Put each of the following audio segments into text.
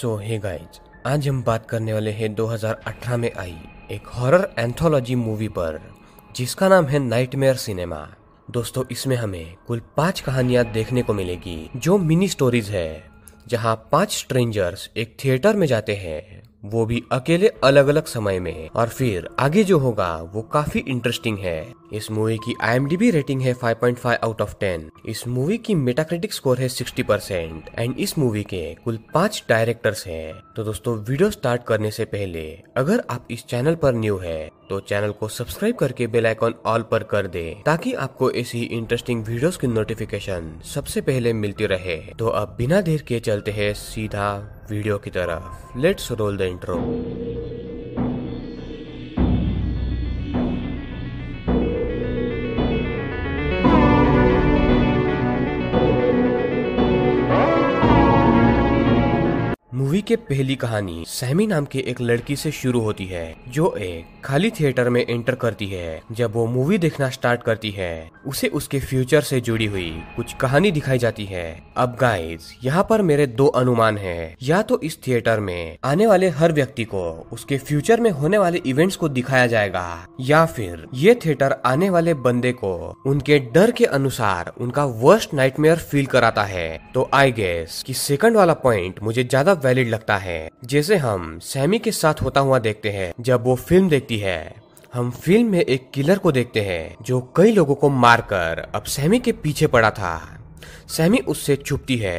सो hey guys आज हम बात करने वाले हैं 2018 में आई एक हॉरर एंथोलॉजी मूवी पर जिसका नाम है नाइटमेयर सिनेमा दोस्तों इसमें हमें कुल पांच कहानियां देखने को मिलेगी जो मिनी स्टोरीज है जहां पांच स्ट्रेंजर्स एक थिएटर में जाते हैं वो भी अकेले अलग अलग समय में और फिर आगे जो होगा वो काफी इंटरेस्टिंग है इस मूवी की आई रेटिंग है 5.5 आउट ऑफ 10 इस मूवी की मेटाक्रिटिक स्कोर है 60 परसेंट एंड इस मूवी के कुल पांच डायरेक्टर्स हैं तो दोस्तों वीडियो स्टार्ट करने से पहले अगर आप इस चैनल पर न्यू है तो चैनल को सब्सक्राइब करके बेल आइकॉन ऑल पर कर दे ताकि आपको ऐसी इंटरेस्टिंग वीडियोस की नोटिफिकेशन सबसे पहले मिलती रहे तो अब बिना देर के चलते हैं सीधा वीडियो की तरह let's roll the intro movie के पहली कहानी सैमी नाम के एक लड़की से शुरू होती है जो एक खाली थिएटर में एंटर करती है जब वो मूवी देखना स्टार्ट करती है उसे उसके फ्यूचर से जुड़ी हुई कुछ कहानी दिखाई जाती है अब गाइस यहाँ पर मेरे दो अनुमान हैं या तो इस थिएटर में आने वाले हर व्यक्ति को उसके फ्यूचर में होने वाले इवेंट्स को दिखाया जाएगा या फिर ये थिएटर आने वाले बंदे को उनके डर के अनुसार उनका वर्स्ट नाइटमेयर फील कराता है तो आई गेस की सेकंड वाला पॉइंट मुझे ज्यादा वैलिड लगता है जैसे हम सैमी के साथ होता हुआ देखते हैं जब वो फिल्म देखती है हम फिल्म में एक किलर को देखते हैं जो कई लोगों को मारकर अब सैमी के पीछे पड़ा था सैमी उससे छुपती है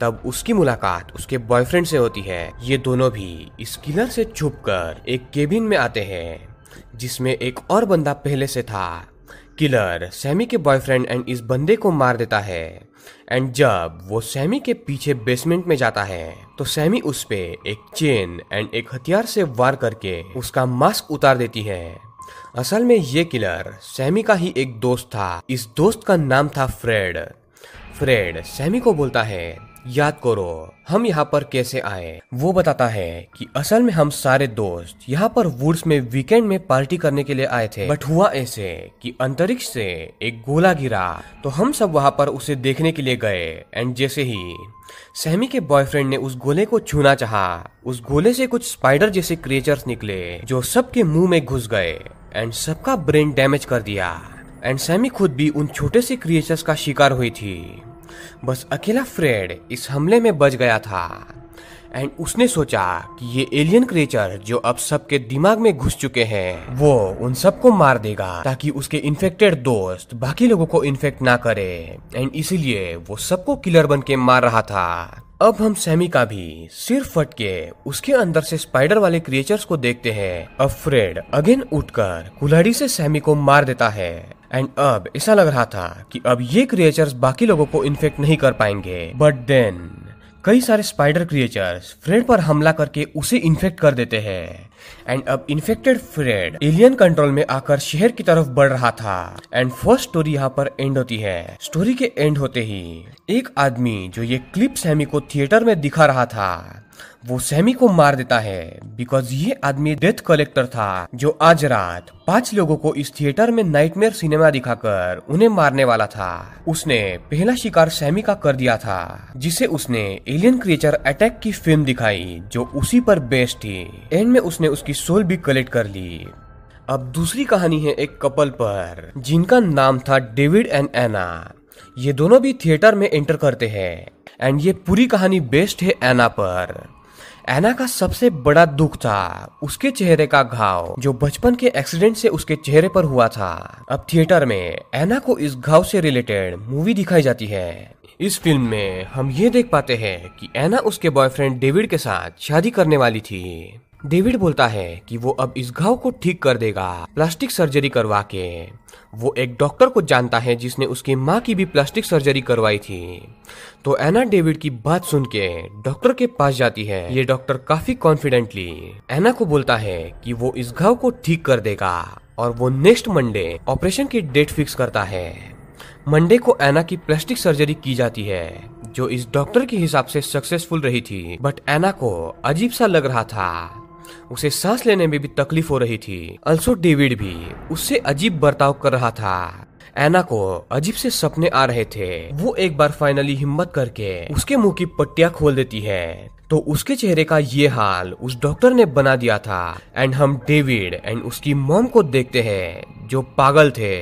तब उसकी मुलाकात उसके बॉयफ्रेंड से होती है ये दोनों भी इस किलर से छुपकर एक केबिन में आते हैं जिसमें एक और बंदा पहले से था किलर सैमी के बॉयफ्रेंड एंड इस बंदे को मार देता है एंड जब वो सैमी के पीछे बेसमेंट में जाता है तो सैमी उस पे एक चेन एंड एक हथियार से वार करके उसका मास्क उतार देती है असल में ये किलर सैमी का ही एक दोस्त था इस दोस्त का नाम था फ्रेड फ्रेड सैमी को बोलता है याद करो हम यहाँ पर कैसे आए वो बताता है कि असल में हम सारे दोस्त यहाँ पर वुड्स में वीकेंड में पार्टी करने के लिए आए थे बट हुआ ऐसे कि अंतरिक्ष से एक गोला गिरा तो हम सब वहाँ पर उसे देखने के लिए गए एंड जैसे ही सहमी के बॉयफ्रेंड ने उस गोले को छूना चाहा उस गोले से कुछ स्पाइडर जैसे क्रिएचर्स निकले जो सबके मुंह में घुस गए एंड सबका ब्रेन डैमेज कर दिया एंड सैमी खुद भी उन छोटे से क्रिएचर्स का शिकार हुई थी बस अकेला फ्रेड इस हमले में बच गया था एंड उसने सोचा कि ये एलियन क्रिएचर जो अब सबके दिमाग में घुस चुके हैं वो उन सबको मार देगा ताकि उसके इन्फेक्टेड दोस्त बाकी लोगों को इन्फेक्ट ना करे एंड इसीलिए वो सबको किलर बन के मार रहा था अब हम सैमी का भी सिर फट के उसके अंदर से स्पाइडर वाले क्रिएचर्स को देखते हैं अब फ्रेड अगेन उठकर कुल्हाड़ी से सैमी को मार देता है एंड अब ऐसा लग रहा था कि अब ये क्रिएचर्स बाकी लोगों को इन्फेक्ट नहीं कर पाएंगे बट देन कई सारे स्पाइडर क्रिएचर्स फ्रेड पर हमला करके उसे इन्फेक्ट कर देते हैं एंड अब इन्फेक्टेड फ्रेड एलियन कंट्रोल में आकर शहर की तरफ बढ़ रहा था एंड फर्स्ट स्टोरी यहाँ पर एंड होती है स्टोरी के एंड होते ही एक आदमी जो ये क्लिप सैमी को थिएटर में दिखा रहा था वो सैमी को मार देता है बिकॉज ये आदमी डेथ कलेक्टर था जो आज रात पांच लोगों को इस थिएटर में नाइटमेयर सिनेमा दिखाकर उन्हें मारने वाला था उसने पहला शिकार सैमी का कर दिया था जिसे उसने एलियन क्रिएचर अटैक की फिल्म दिखाई जो उसी पर बेस्ड थी एंड में उसने उसकी सोल भी कलेक्ट कर ली अब दूसरी कहानी है एक कपल पर जिनका नाम था डेविड एंड एना ये दोनों भी थिएटर में एंटर करते हैं एंड ये पूरी कहानी बेस्ड है एना पर एना का सबसे बड़ा दुख था उसके चेहरे का घाव जो बचपन के एक्सीडेंट से उसके चेहरे पर हुआ था अब थिएटर में एना को इस घाव से रिलेटेड मूवी दिखाई जाती है इस फिल्म में हम ये देख पाते हैं कि एना उसके बॉयफ्रेंड डेविड के साथ शादी करने वाली थी डेविड बोलता है कि वो अब इस घाव को ठीक कर देगा प्लास्टिक सर्जरी करवा के वो एक डॉक्टर को जानता है जिसने उसकी माँ की भी प्लास्टिक सर्जरी करवाई थी तो एना डेविड की बात सुन के डॉक्टर के पास जाती है ये डॉक्टर काफी कॉन्फिडेंटली एना को बोलता है कि वो इस घाव को ठीक कर देगा और वो नेक्स्ट मंडे ऑपरेशन की डेट फिक्स करता है मंडे को एना की प्लास्टिक सर्जरी की जाती है जो इस डॉक्टर के हिसाब से सक्सेसफुल रही थी बट एना को अजीब सा लग रहा था उसे सांस लेने में भी तकलीफ हो रही थी अल्सो डेविड भी उससे अजीब बर्ताव कर रहा था एना को अजीब से सपने आ रहे थे वो एक बार फाइनली हिम्मत करके उसके मुंह की पट्टिया खोल देती है तो उसके चेहरे का ये हाल उस डॉक्टर ने बना दिया था एंड हम डेविड एंड उसकी मोम को देखते हैं जो पागल थे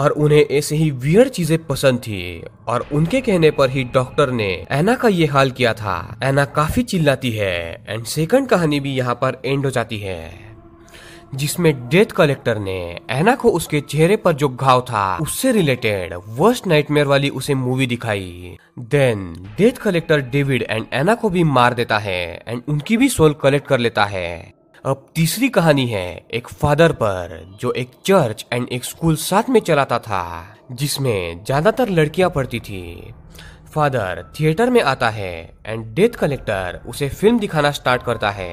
और उन्हें ऐसे ही वियर चीजें पसंद थी और उनके कहने पर ही डॉक्टर ने एना का ये हाल किया था एना काफी चिल्लाती है एंड सेकंड कहानी भी यहाँ पर एंड हो जाती है जिसमें डेथ कलेक्टर ने एना को उसके चेहरे पर जो घाव था उससे रिलेटेड वर्स्ट नाइटमेयर वाली उसे मूवी दिखाई then death collector David and Anna को भी मार देता है एंड उनकी भी सोल कलेक्ट कर लेता है अब तीसरी कहानी है एक फादर पर जो एक चर्च एंड एक स्कूल साथ में चलाता था जिसमें ज्यादातर लड़कियां पढ़ती थी फादर थिएटर में आता है एंड डेथ कलेक्टर उसे फिल्म दिखाना स्टार्ट करता है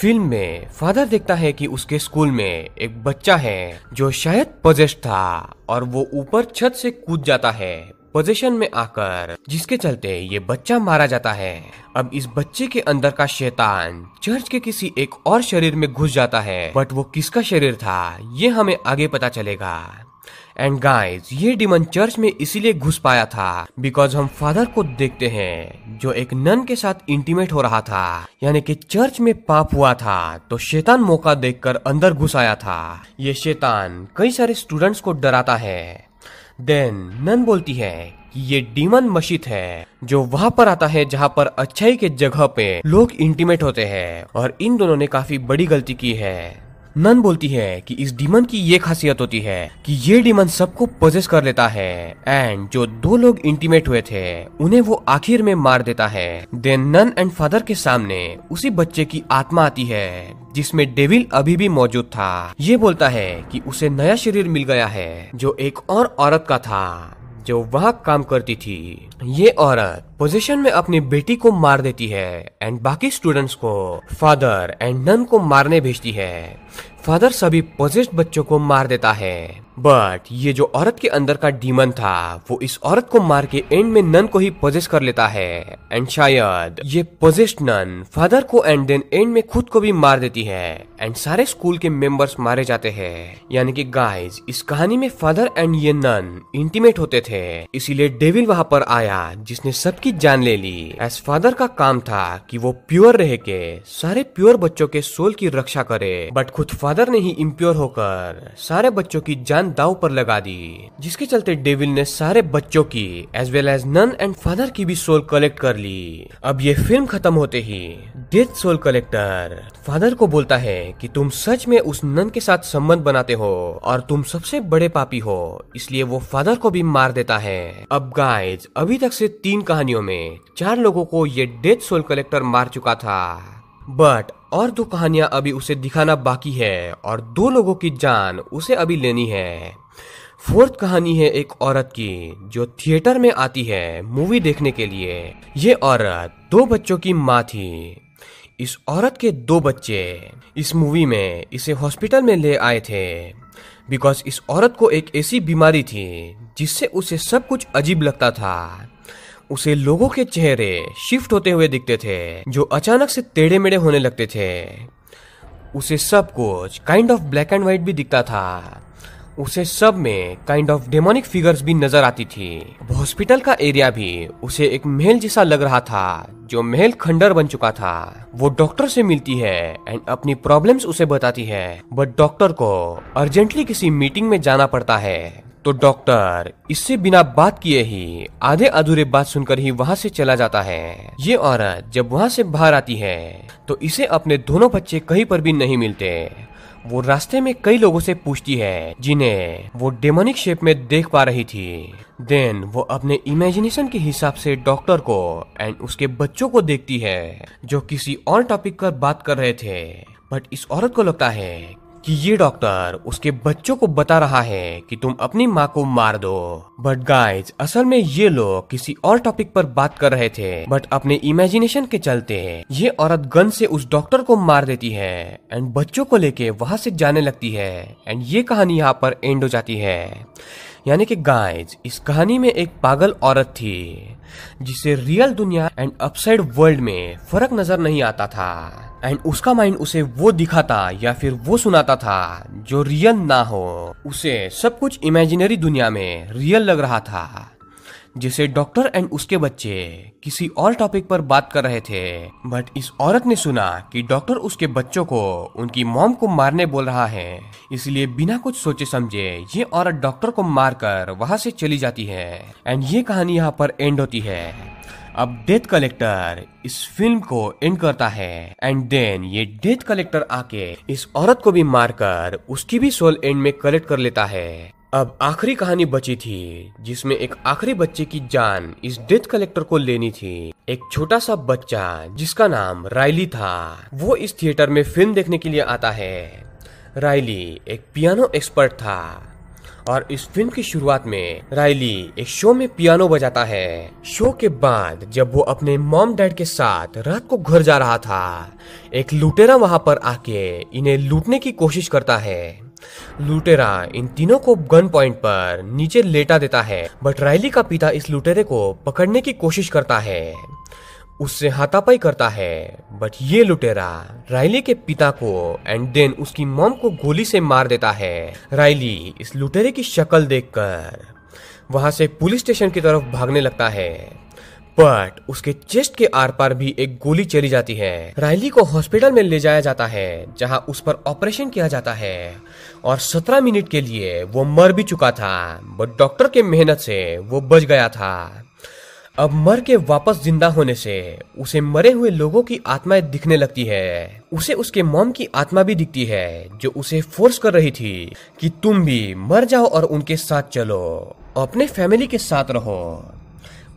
फिल्म में फादर देखता है कि उसके स्कूल में एक बच्चा है जो शायद पजेस्ट था और वो ऊपर छत से कूद जाता है पोजीशन में आकर जिसके चलते ये बच्चा मारा जाता है अब इस बच्चे के अंदर का शैतान चर्च के किसी एक और शरीर में घुस जाता है बट वो किसका शरीर था ये हमें आगे पता चलेगा एंड गाइस ये डिमन चर्च में इसीलिए घुस पाया था बिकॉज हम फादर को देखते हैं जो एक नन के साथ इंटीमेट हो रहा था यानी कि चर्च में पाप हुआ था तो शैतान मौका देखकर अंदर घुस आया था ये शैतान कई सारे स्टूडेंट्स को डराता है देन नन बोलती है कि ये डीमन मशीद है जो वहाँ पर आता है जहाँ पर अच्छाई के जगह पे लोग इंटीमेट होते हैं और इन दोनों ने काफी बड़ी गलती की है नन बोलती है कि इस डीमन की ये खासियत होती है कि ये डीमन सबको पोजेस कर लेता है एंड जो दो लोग इंटीमेट हुए थे उन्हें वो आखिर में मार देता है देन नन एंड फादर के सामने उसी बच्चे की आत्मा आती है जिसमें डेविल अभी भी मौजूद था ये बोलता है कि उसे नया शरीर मिल गया है जो एक और औरत का था जो वहाँ काम करती थी ये औरत पोजीशन में अपनी बेटी को मार देती है एंड बाकी स्टूडेंट्स को फादर एंड नन को मारने भेजती है फादर सभी पोजेस्ट बच्चों को मार देता है बट ये जो औरत के अंदर का डीमन था वो इस औरत को मार के एंड में नन को ही पोजेस्ट कर लेता है एंड शायद ये पोजेस्ट नन फादर को एंड देन एंड में खुद को भी मार देती है एंड सारे स्कूल के मेंबर्स मारे जाते हैं यानी कि गाइस इस कहानी में फादर एंड ये नन इंटीमेट होते थे इसीलिए डेविल वहां पर आया जिसने सबकी जान ले ली एस फादर का काम था कि वो प्योर रह के सारे प्योर बच्चों के सोल की रक्षा करे बट खुद फादर फादर ने ही इम्प्योर होकर सारे बच्चों की जान दाव पर लगा दी जिसके चलते डेविल ने सारे बच्चों की as well as nun and father की भी सोल कलेक्ट कर ली अब ये फिल्म खत्म होते ही डेथ सोल कलेक्टर फादर को बोलता है कि तुम सच में उस नन के साथ संबंध बनाते हो और तुम सबसे बड़े पापी हो इसलिए वो फादर को भी मार देता है अब गाइज अभी तक से तीन कहानियों में चार लोगों को ये डेथ सोल कलेक्टर मार चुका था बट और दो कहानियां अभी उसे दिखाना बाकी है और दो लोगों की जान उसे अभी लेनी है फोर्थ कहानी है एक औरत की जो थिएटर में आती है मूवी देखने के लिए ये औरत दो बच्चों की माँ थी इस औरत के दो बच्चे इस मूवी में इसे हॉस्पिटल में ले आए थे बिकॉज इस औरत को एक ऐसी बीमारी थी जिससे उसे सब कुछ अजीब लगता था उसे लोगों के चेहरे शिफ्ट होते हुए दिखते थे जो अचानक से टेढ़े मेढ़े होने लगते थे उसे सब कुछ kind of black and white भी दिखता था उसे सब में काइंड ऑफ डेमोनिक फिगर्स भी नजर आती थी हॉस्पिटल का एरिया भी उसे एक महल जैसा लग रहा था जो महल खंडर बन चुका था वो डॉक्टर से मिलती है एंड अपनी प्रॉब्लम्स उसे बताती है बट डॉक्टर को अर्जेंटली किसी मीटिंग में जाना पड़ता है तो डॉक्टर इससे बिना बात किए ही आधे अधूरे बात सुनकर ही वहाँ से चला जाता है ये औरत जब वहाँ से बाहर आती है तो इसे अपने दोनों बच्चे कहीं पर भी नहीं मिलते वो रास्ते में कई लोगों से पूछती है जिन्हें वो डेमोनिक शेप में देख पा रही थी देन वो अपने इमेजिनेशन के हिसाब से डॉक्टर को एंड उसके बच्चों को देखती है जो किसी और टॉपिक पर बात कर रहे थे बट इस औरत को लगता है कि ये डॉक्टर उसके बच्चों को बता रहा है कि तुम अपनी माँ को मार दो बट गाइज असल में ये लोग किसी और टॉपिक पर बात कर रहे थे बट अपने इमेजिनेशन के चलते ये औरत गन से उस डॉक्टर को मार देती है एंड बच्चों को लेके वहां से जाने लगती है एंड ये कहानी यहाँ पर एंड हो जाती है यानी कि गाइज इस कहानी में एक पागल औरत थी जिसे रियल दुनिया एंड अपसाइड वर्ल्ड में फर्क नजर नहीं आता था एंड उसका माइंड उसे वो दिखाता या फिर वो सुनाता था जो रियल ना हो उसे सब कुछ इमेजिनरी दुनिया में रियल लग रहा था जिसे डॉक्टर एंड उसके बच्चे किसी और टॉपिक पर बात कर रहे थे बट इस औरत ने सुना कि डॉक्टर उसके बच्चों को उनकी मॉम को मारने बोल रहा है इसलिए बिना कुछ सोचे समझे ये औरत डॉक्टर को मारकर वहां से चली जाती है एंड ये कहानी यहाँ पर एंड होती है अब डेथ कलेक्टर इस फिल्म को एंड करता है एंड देन ये डेथ कलेक्टर आके इस औरत को भी मारकर उसकी भी सोल एंड में कलेक्ट कर लेता है अब आखिरी कहानी बची थी जिसमें एक आखिरी बच्चे की जान इस डेथ कलेक्टर को लेनी थी एक छोटा सा बच्चा जिसका नाम रायली था वो इस थिएटर में फिल्म देखने के लिए आता है रायली एक पियानो एक्सपर्ट था और इस फिल्म की शुरुआत में रायली एक शो में पियानो बजाता है शो के बाद जब वो अपने मॉम डैड के साथ रात को घर जा रहा था एक लुटेरा वहां पर आके इन्हें लूटने की कोशिश करता है लुटेरा इन तीनों को गन पॉइंट पर नीचे लेटा देता है बट रायली का पिता इस लुटेरे को पकड़ने की कोशिश करता है उससे हाथापाई करता है बट ये लुटेरा रायली के पिता को एंड देन उसकी मॉम को गोली से मार देता है रायली इस लुटेरे की शक्ल देखकर वहां से पुलिस स्टेशन की तरफ भागने लगता है बट उसके चेस्ट के आर पार भी एक गोली चली जाती है रायली को हॉस्पिटल में ले जाया जाता है जहां उस पर ऑपरेशन किया जाता है और 17 मिनट के लिए वो मर भी चुका था बट डॉक्टर के मेहनत से वो बच गया था अब मर के वापस जिंदा होने से उसे मरे हुए लोगों की आत्माएं दिखने लगती है उसे उसके मॉम की आत्मा भी दिखती है जो उसे फोर्स कर रही थी कि तुम भी मर जाओ और उनके साथ चलो अपने फैमिली के साथ रहो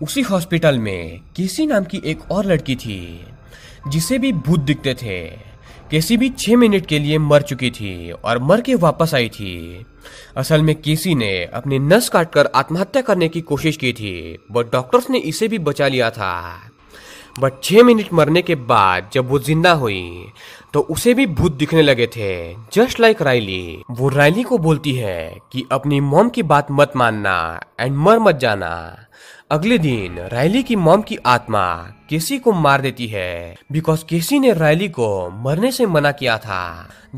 उसी हॉस्पिटल में केसी नाम की एक और लड़की थी जिसे भी भूत दिखते थे केसी भी छः मिनट के लिए मर चुकी थी और मर के वापस आई थी असल में केसी ने अपने नस काटकर आत्महत्या करने की कोशिश की थी बट डॉक्टर्स ने इसे भी बचा लिया था बट छः मिनट मरने के बाद जब वो जिंदा हुई तो उसे भी भूत दिखने लगे थे जस्ट लाइक रायली वो रायली को बोलती है कि अपनी मॉम की बात मत मानना एंड मर मत जाना अगले दिन रैली की मॉम की आत्मा केसी को मार देती है बिकॉज केसी ने रैली को मरने से मना किया था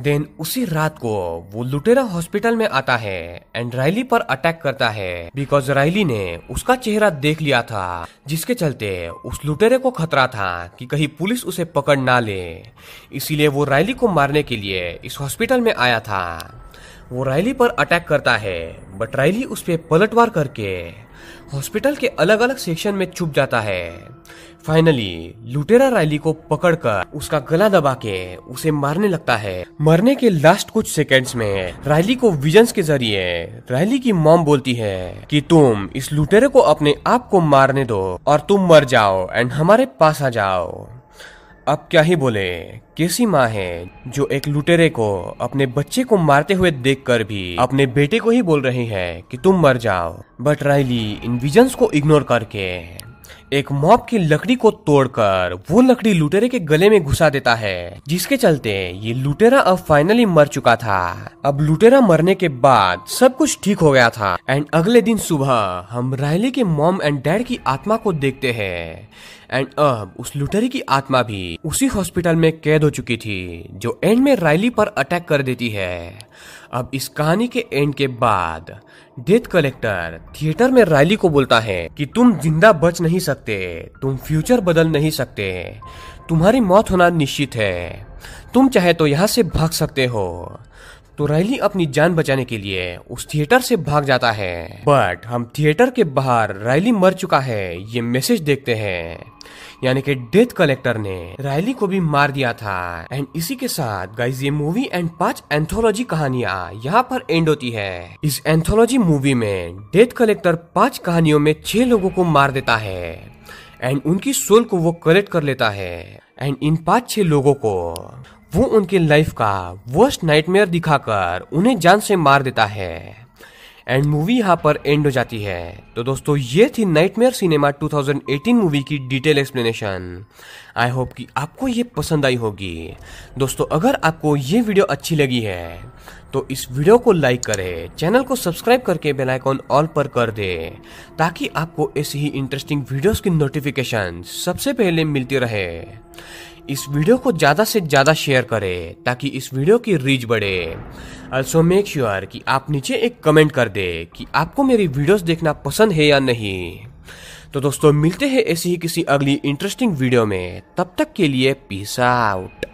देन उसी रात को वो लुटेरा हॉस्पिटल में आता है एंड रैली पर अटैक करता है बिकॉज रैली ने उसका चेहरा देख लिया था जिसके चलते उस लुटेरे को खतरा था कि कहीं पुलिस उसे पकड़ ना ले इसीलिए वो रैली को मारने के लिए इस हॉस्पिटल में आया था वो रैली पर अटैक करता है बट रैली उस पर पलटवार करके हॉस्पिटल के अलग अलग सेक्शन में छुप जाता है फाइनली लुटेरा रैली को पकड़कर उसका गला दबा के उसे मारने लगता है मरने के लास्ट कुछ सेकंड्स में रैली को विजन्स के जरिए रैली की मॉम बोलती है कि तुम इस लुटेरे को अपने आप को मारने दो और तुम मर जाओ एंड हमारे पास आ जाओ अब क्या ही बोले कैसी माँ है जो एक लुटेरे को अपने बच्चे को मारते हुए देखकर भी अपने बेटे को ही बोल रही है कि तुम मर जाओ बट राइली इन विजन्स को इग्नोर करके एक मॉब की लकड़ी को तोड़कर वो लकड़ी लुटेरे के गले में घुसा देता है जिसके चलते ये लुटेरा अब फाइनली मर चुका था अब लुटेरा मरने के बाद सब कुछ ठीक हो गया था एंड अगले दिन सुबह हम रायली के मॉम एंड डैड की आत्मा को देखते हैं एंड अब उस लुटेरे की आत्मा भी उसी हॉस्पिटल में कैद हो चुकी थी जो एंड में रायली पर अटैक कर देती है अब इस कहानी के एंड के बाद डेथ कलेक्टर थिएटर में रैली को बोलता है कि तुम जिंदा बच नहीं सकते तुम फ्यूचर बदल नहीं सकते तुम्हारी मौत होना निश्चित है तुम चाहे तो यहाँ से भाग सकते हो तो रैली अपनी जान बचाने के लिए उस थिएटर से भाग जाता है बट हम थिएटर के बाहर रैली मर चुका है ये मैसेज देखते हैं यानी कि डेथ कलेक्टर ने रायली को भी मार दिया था एंड इसी के साथ गाइज ये मूवी एंड पांच एंथोलॉजी कहानियां यहाँ पर एंड होती है इस एंथोलॉजी मूवी में डेथ कलेक्टर पांच कहानियों में छह लोगों को मार देता है एंड उनकी सोल को वो कलेक्ट कर लेता है एंड इन पांच छह लोगों को वो उनके लाइफ का वर्स्ट नाइटमेयर दिखाकर उन्हें जान से मार देता है एंड मूवी यहाँ पर एंड हो जाती है तो दोस्तों ये थी नाइटमेयर सिनेमा 2018 मूवी की डिटेल एक्सप्लेनेशन आई होप कि आपको ये पसंद आई होगी दोस्तों अगर आपको ये वीडियो अच्छी लगी है तो इस वीडियो को लाइक करें चैनल को सब्सक्राइब करके बेल आइकॉन ऑल पर कर दे ताकि आपको ऐसी ही इंटरेस्टिंग वीडियोस की नोटिफिकेशन सबसे पहले मिलती रहे इस वीडियो को ज़्यादा से ज़्यादा शेयर करें ताकि इस वीडियो की रीच बढ़े अल्सो मेक श्योर कि आप नीचे एक कमेंट कर दे कि आपको मेरी वीडियोस देखना पसंद है या नहीं तो दोस्तों मिलते हैं ऐसी ही किसी अगली इंटरेस्टिंग वीडियो में तब तक के लिए पीस आउट